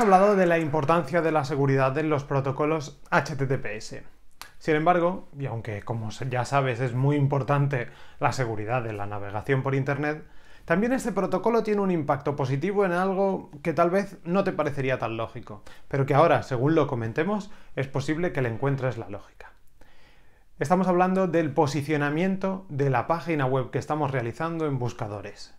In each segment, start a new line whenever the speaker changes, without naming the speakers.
hablado de la importancia de la seguridad en los protocolos HTTPS. Sin embargo, y aunque como ya sabes es muy importante la seguridad de la navegación por Internet, también este protocolo tiene un impacto positivo en algo que tal vez no te parecería tan lógico, pero que ahora, según lo comentemos, es posible que le encuentres la lógica. Estamos hablando del posicionamiento de la página web que estamos realizando en buscadores.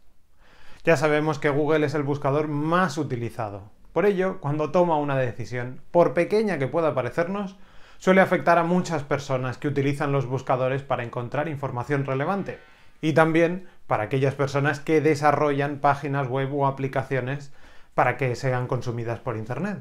Ya sabemos que Google es el buscador más utilizado, por ello, cuando toma una decisión, por pequeña que pueda parecernos, suele afectar a muchas personas que utilizan los buscadores para encontrar información relevante y también para aquellas personas que desarrollan páginas web o aplicaciones para que sean consumidas por Internet.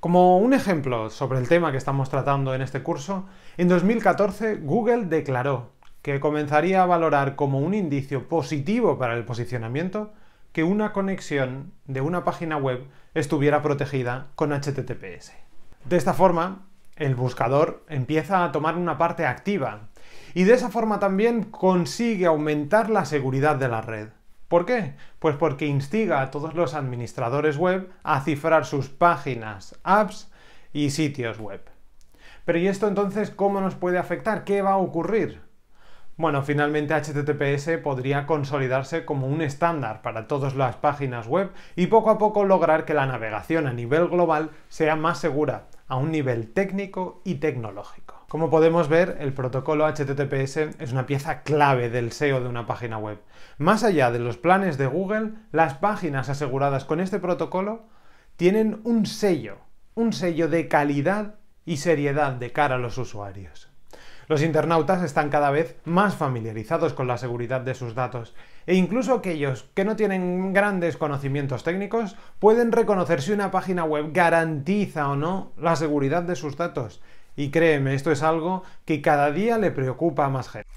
Como un ejemplo sobre el tema que estamos tratando en este curso, en 2014 Google declaró que comenzaría a valorar como un indicio positivo para el posicionamiento que una conexión de una página web estuviera protegida con HTTPS. De esta forma, el buscador empieza a tomar una parte activa y de esa forma también consigue aumentar la seguridad de la red. ¿Por qué? Pues porque instiga a todos los administradores web a cifrar sus páginas, apps y sitios web. Pero ¿y esto entonces cómo nos puede afectar? ¿Qué va a ocurrir? Bueno, finalmente HTTPS podría consolidarse como un estándar para todas las páginas web y poco a poco lograr que la navegación a nivel global sea más segura, a un nivel técnico y tecnológico. Como podemos ver, el protocolo HTTPS es una pieza clave del SEO de una página web. Más allá de los planes de Google, las páginas aseguradas con este protocolo tienen un sello, un sello de calidad y seriedad de cara a los usuarios. Los internautas están cada vez más familiarizados con la seguridad de sus datos, e incluso aquellos que no tienen grandes conocimientos técnicos pueden reconocer si una página web garantiza o no la seguridad de sus datos. Y créeme, esto es algo que cada día le preocupa a más gente.